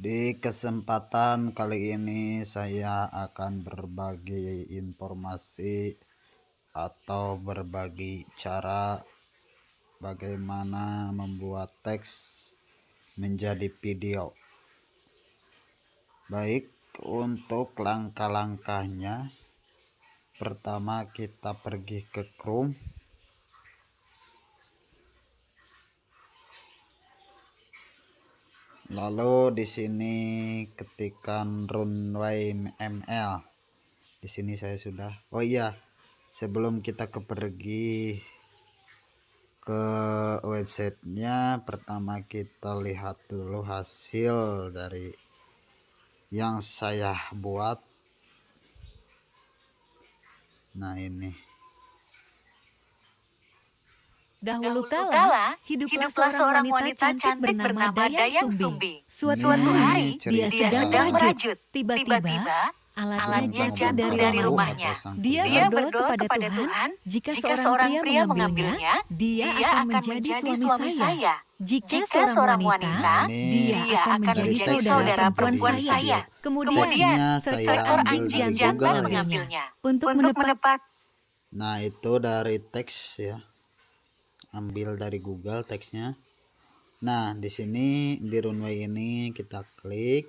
Di kesempatan kali ini saya akan berbagi informasi atau berbagi cara bagaimana membuat teks menjadi video. Baik, untuk langkah-langkahnya pertama kita pergi ke Chrome Lalu di sini ketikan runway ML. Di sini saya sudah. Oh iya, sebelum kita ke pergi ke websitenya, pertama kita lihat dulu hasil dari yang saya buat. Nah ini. Dahulu kala, hiduplah, seorang, seorang wanita, wanita cantik bernama Dayang Sumbi. Suatu hari, dia sedang merajut. Tiba-tiba, alatnya jatuh dari rumahnya. Dia, berdoa kepada Tuhan, jika seorang pria mengambilnya, dia akan menjadi suami saya. Jika seorang wanita, dia akan menjadi saudara perempuan saya. Kemudian, seorang anjing jantan mengambilnya. Untuk menepat... Nah, itu dari teks ya ambil dari Google teksnya nah di sini di runway ini kita klik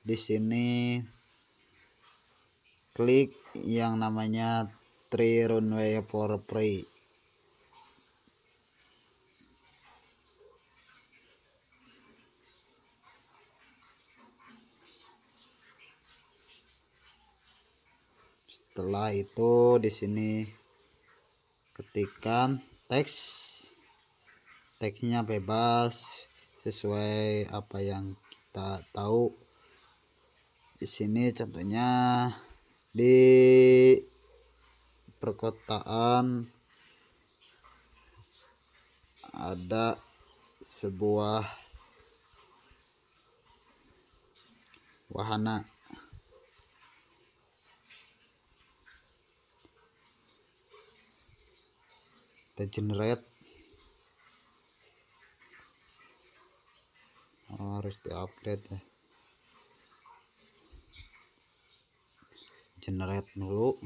di sini klik yang namanya Tri runway for free setelah itu di sini ketikan teks teksnya bebas sesuai apa yang kita tahu di sini contohnya di perkotaan ada sebuah wahana kita generate oh, harus di upgrade ya generate dulu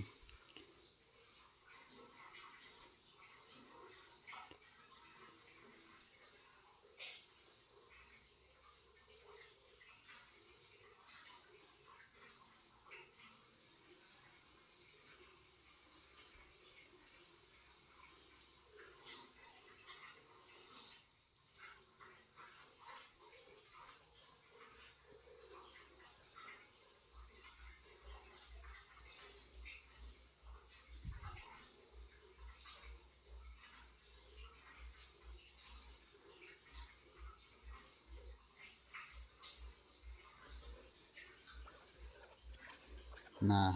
nah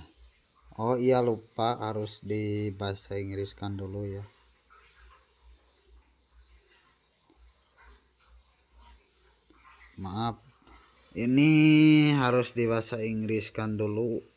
oh iya lupa harus di bahasa Inggriskan dulu ya maaf ini harus di bahasa Inggriskan dulu